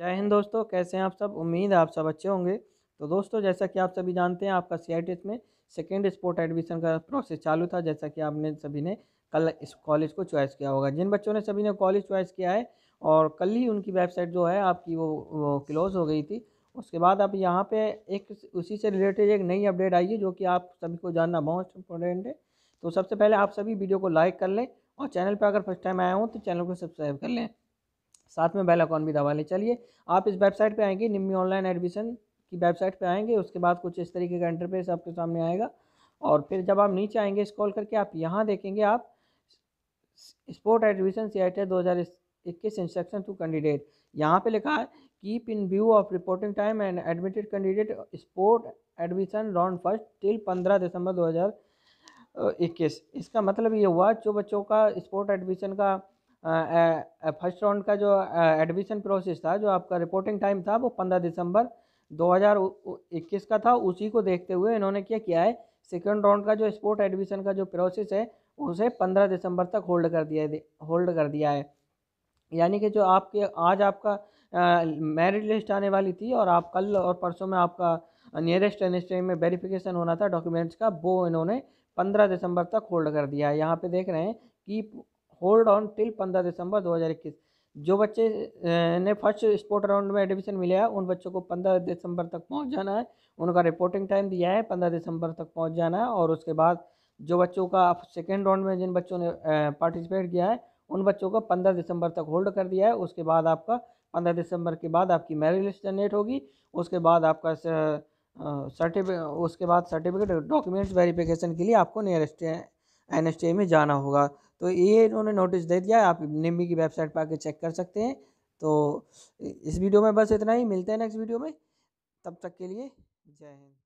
जय हिंद दोस्तों कैसे हैं आप सब उम्मीद आप सब अच्छे होंगे तो दोस्तों जैसा कि आप सभी जानते हैं आपका सी में सेकेंड स्पोर्ट एडमिशन का प्रोसेस चालू था जैसा कि आपने सभी ने कल इस कॉलेज को चॉइस किया होगा जिन बच्चों ने सभी ने कॉलेज चॉइस किया है और कल ही उनकी वेबसाइट जो है आपकी वो, वो क्लोज़ हो गई थी उसके बाद अब यहाँ पे एक उसी से रिलेटेड एक नई अपडेट आई है जो कि आप सभी को जानना बहुत इंपॉर्टेंट है तो सबसे पहले आप सभी वीडियो को लाइक कर लें और चैनल पर अगर फर्स्ट टाइम आए हों तो चैनल को सब्सक्राइब कर लें साथ में बेल अकाउंट भी दबा लें चलिए आप इस वेबसाइट पे आएंगे निम्मी ऑनलाइन एडमिशन की वेबसाइट पे आएंगे उसके बाद कुछ इस तरीके का इंटरफेस आपके सामने आएगा और फिर जब आप नीचे आएंगे स्कॉल करके आप यहाँ देखेंगे आप sport admission C I T दो हज़ार इक्कीस इंस्ट्रक्शन टू कैंडिडेट यहाँ पे लिखा है keep in view of reporting time and admitted candidate sport admission round first till पंद्रह दिसंबर दो हज़ार इक्कीस इसका मतलब ये हुआ जो बच्चों का स्पोर्ट एडमिशन का फर्स्ट राउंड का जो एडमिशन प्रोसेस था जो आपका रिपोर्टिंग टाइम था वो पंद्रह दिसंबर 2021 का था उसी को देखते हुए इन्होंने क्या किया है सेकेंड राउंड का जो स्पोर्ट एडमिशन का जो प्रोसेस है उसे पंद्रह दिसंबर तक होल्ड कर दिया होल्ड कर दिया है यानी कि जो आपके आज आपका मेरिट लिस्ट आने वाली थी और आप कल और परसों में आपका नियरेस्ट एन में वेरिफिकेशन होना था डॉक्यूमेंट्स का वो इन्होंने पंद्रह दिसंबर तक होल्ड कर दिया है यहाँ पे देख रहे हैं कि होल्ड ऑन टिल पंद्रह दिसंबर 2021 जो बच्चे ने फर्स्ट स्पोर्ट राउंड में एडमिशन मिला है उन बच्चों को पंद्रह दिसंबर तक पहुंच जाना है उनका रिपोर्टिंग टाइम दिया है पंद्रह दिसंबर तक पहुंच जाना है और उसके बाद जो बच्चों का सेकेंड राउंड में जिन बच्चों ने पार्टिसिपेट किया है उन बच्चों को पंद्रह दिसंबर तक होल्ड कर दिया है उसके बाद आपका पंद्रह दिसंबर के बाद आपकी मेरिट लिस्ट जनरेट होगी उसके बाद आपका सर्टिफिकेट उसके बाद सर्टिफिकेट डॉक्यूमेंट्स वेरिफिकेशन के लिए आपको नियर एन में जाना होगा तो ये इन्होंने नोटिस दे दिया आप निम्बी की वेबसाइट पर आके चेक कर सकते हैं तो इस वीडियो में बस इतना ही मिलते हैं नेक्स्ट वीडियो में तब तक के लिए जय हिंद